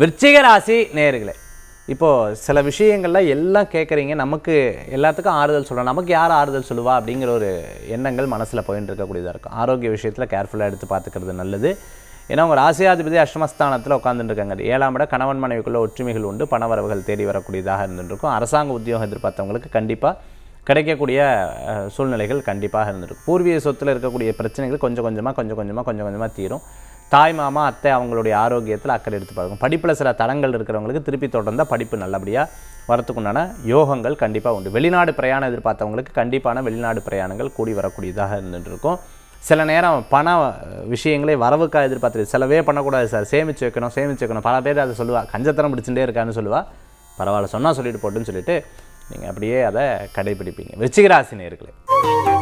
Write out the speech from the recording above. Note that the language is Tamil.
விருச்சிக ராசி நேர்களே இப்போது சில விஷயங்களில் எல்லாம் கேட்குறீங்க நமக்கு எல்லாத்துக்கும் ஆறுதல் சொல்ல நமக்கு யார் ஆறுதல் சொல்லுவா அப்படிங்கிற ஒரு எண்ணங்கள் மனசில் போயின்னு இருக்கக்கூடியதாக இருக்கும் ஆரோக்கிய விஷயத்தில் கேர்ஃபுல்லாக எடுத்து பார்த்துக்கிறது நல்லது ஏன்னா உங்கள் ராசியாதிபதி அஷ்டமஸ்தானத்தில் உட்காந்துருக்காங்க ஏழாம் இட கணவன் மனைவிக்குள்ளே ஒற்றுமைகள் உண்டு பணவரவுகள் தேடி வரக்கூடியதாக இருந்துருக்கும் அரசாங்க உத்தியோகம் எதிர்பார்த்தவங்களுக்கு கண்டிப்பாக கிடைக்கக்கூடிய சூழ்நிலைகள் கண்டிப்பாக இருந்திருக்கும் பூர்வீக சொத்தில் இருக்கக்கூடிய பிரச்சனைகள் கொஞ்சம் கொஞ்சமாக கொஞ்சம் கொஞ்சமாக கொஞ்சம் கொஞ்சமாக தீரும் தாய் மாமா அத்தை அவங்களுடைய ஆரோக்கியத்தில் அக்கறை எடுத்து பார்க்கணும் படிப்பில் சில தடங்கள் இருக்கிறவங்களுக்கு திருப்பி தொடர்ந்தால் படிப்பு நல்லபடியாக வரத்துக்குண்டான யோகங்கள் கண்டிப்பாக உண்டு வெளிநாடு பிரயாணம் எதிர்பார்த்தவங்களுக்கு கண்டிப்பான வெளிநாடு பிரயாணங்கள் கூடி வரக்கூடியதாக இருந்துகிட்ருக்கும் சில நேரம் பண விஷயங்களே வரவுக்காக எதிர்பார்த்து செலவே பண்ணக்கூடாது சார் சேமிச்சு வைக்கணும் சேமிச்சு வைக்கணும் பல பேர் அதை சொல்லுவாள் கஞ்சத்தனம் பிடிச்சுட்டே இருக்கான்னு சொல்லுவாள் பரவாயில்ல சொன்னால் சொல்லிட்டு போட்டுன்னு சொல்லிட்டு நீங்கள் அப்படியே அதை கடைபிடிப்பீங்க விருச்சிகராசி நேர்களே